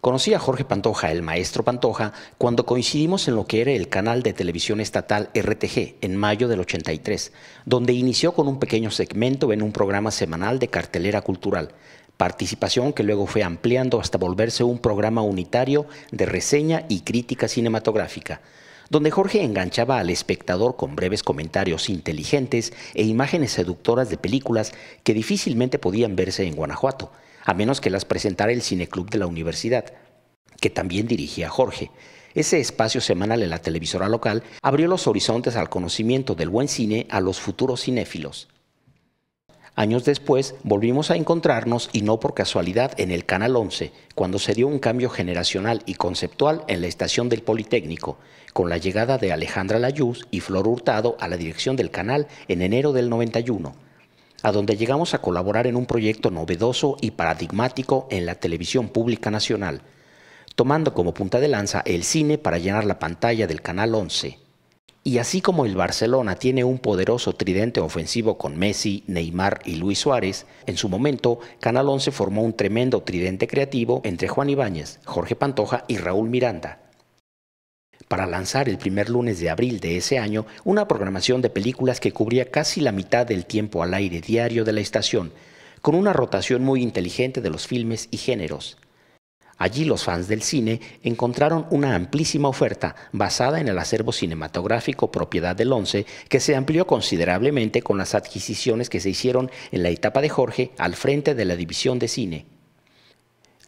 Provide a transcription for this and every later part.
Conocí a Jorge Pantoja, el maestro Pantoja, cuando coincidimos en lo que era el canal de televisión estatal RTG en mayo del 83, donde inició con un pequeño segmento en un programa semanal de cartelera cultural, participación que luego fue ampliando hasta volverse un programa unitario de reseña y crítica cinematográfica donde Jorge enganchaba al espectador con breves comentarios inteligentes e imágenes seductoras de películas que difícilmente podían verse en Guanajuato, a menos que las presentara el Cineclub de la universidad, que también dirigía Jorge. Ese espacio semanal en la televisora local abrió los horizontes al conocimiento del buen cine a los futuros cinéfilos. Años después volvimos a encontrarnos y no por casualidad en el Canal 11, cuando se dio un cambio generacional y conceptual en la estación del Politécnico, con la llegada de Alejandra Layuz y Flor Hurtado a la dirección del canal en enero del 91 a donde llegamos a colaborar en un proyecto novedoso y paradigmático en la televisión pública nacional, tomando como punta de lanza el cine para llenar la pantalla del Canal 11. Y así como el Barcelona tiene un poderoso tridente ofensivo con Messi, Neymar y Luis Suárez, en su momento Canal 11 formó un tremendo tridente creativo entre Juan Ibáñez, Jorge Pantoja y Raúl Miranda. Para lanzar el primer lunes de abril de ese año una programación de películas que cubría casi la mitad del tiempo al aire diario de la estación, con una rotación muy inteligente de los filmes y géneros. Allí los fans del cine encontraron una amplísima oferta basada en el acervo cinematográfico propiedad del Once, que se amplió considerablemente con las adquisiciones que se hicieron en la etapa de Jorge al frente de la división de cine.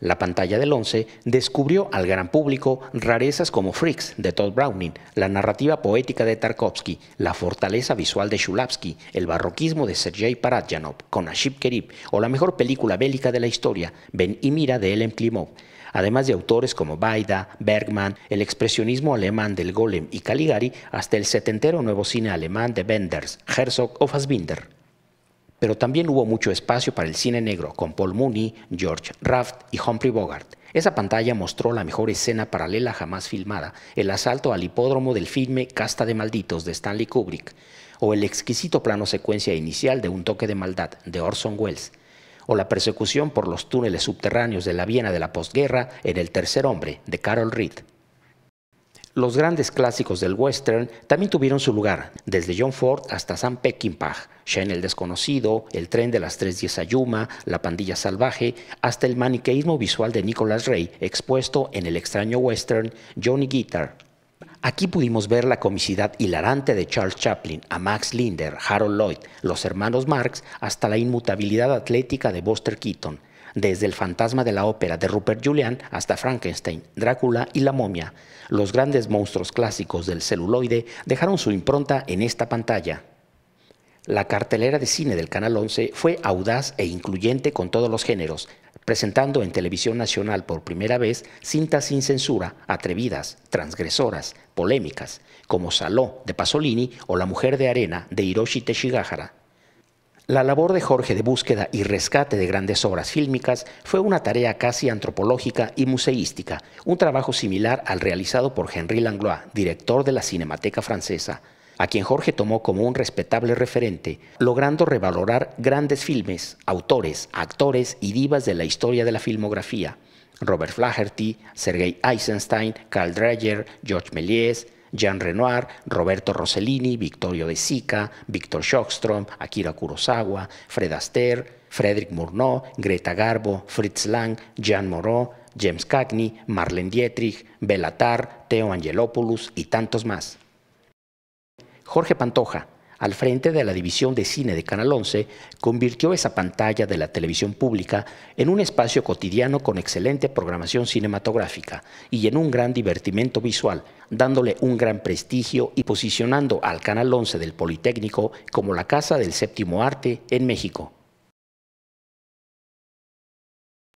La pantalla del 11 descubrió al gran público rarezas como Freaks de Todd Browning, la narrativa poética de Tarkovsky, la fortaleza visual de Shulavsky, el barroquismo de Sergei Parajanov, con Aship Kerib o la mejor película bélica de la historia, Ben y Mira de Ellen Klimov, además de autores como Baida, Bergman, el expresionismo alemán del Golem y Caligari, hasta el setentero nuevo cine alemán de Wenders, Herzog o Fassbinder. Pero también hubo mucho espacio para el cine negro con Paul Mooney, George Raft y Humphrey Bogart. Esa pantalla mostró la mejor escena paralela jamás filmada, el asalto al hipódromo del filme Casta de Malditos de Stanley Kubrick, o el exquisito plano secuencia inicial de Un toque de maldad de Orson Welles, o la persecución por los túneles subterráneos de la Viena de la posguerra en El tercer hombre de Carol Reed. Los grandes clásicos del western también tuvieron su lugar, desde John Ford hasta Sam Peckinpah, Shane el Desconocido, El Tren de las 3.10 a Yuma, La Pandilla Salvaje, hasta el maniqueísmo visual de Nicholas Ray, expuesto en el extraño western Johnny Guitar. Aquí pudimos ver la comicidad hilarante de Charles Chaplin, a Max Linder, Harold Lloyd, los hermanos Marx, hasta la inmutabilidad atlética de Buster Keaton, desde El fantasma de la ópera de Rupert Julian hasta Frankenstein, Drácula y La momia, los grandes monstruos clásicos del celuloide dejaron su impronta en esta pantalla. La cartelera de cine del Canal 11 fue audaz e incluyente con todos los géneros, presentando en televisión nacional por primera vez cintas sin censura, atrevidas, transgresoras, polémicas, como Saló de Pasolini o La mujer de arena de Hiroshi Teshigahara. La labor de Jorge de búsqueda y rescate de grandes obras fílmicas fue una tarea casi antropológica y museística, un trabajo similar al realizado por Henri Langlois, director de la Cinemateca Francesa, a quien Jorge tomó como un respetable referente, logrando revalorar grandes filmes, autores, actores y divas de la historia de la filmografía. Robert Flaherty, Sergei Eisenstein, Carl Dreyer, George Méliès, Jean Renoir, Roberto Rossellini, Victorio De Sica, Victor Schockstrom, Akira Kurosawa, Fred Astaire, Frederick Murnau, Greta Garbo, Fritz Lang, Jean Moreau, James Cagney, Marlene Dietrich, Belatar, Theo Angelopoulos y tantos más. Jorge Pantoja, al frente de la división de cine de Canal 11, convirtió esa pantalla de la televisión pública en un espacio cotidiano con excelente programación cinematográfica y en un gran divertimento visual, dándole un gran prestigio y posicionando al Canal 11 del Politécnico como la casa del séptimo arte en México.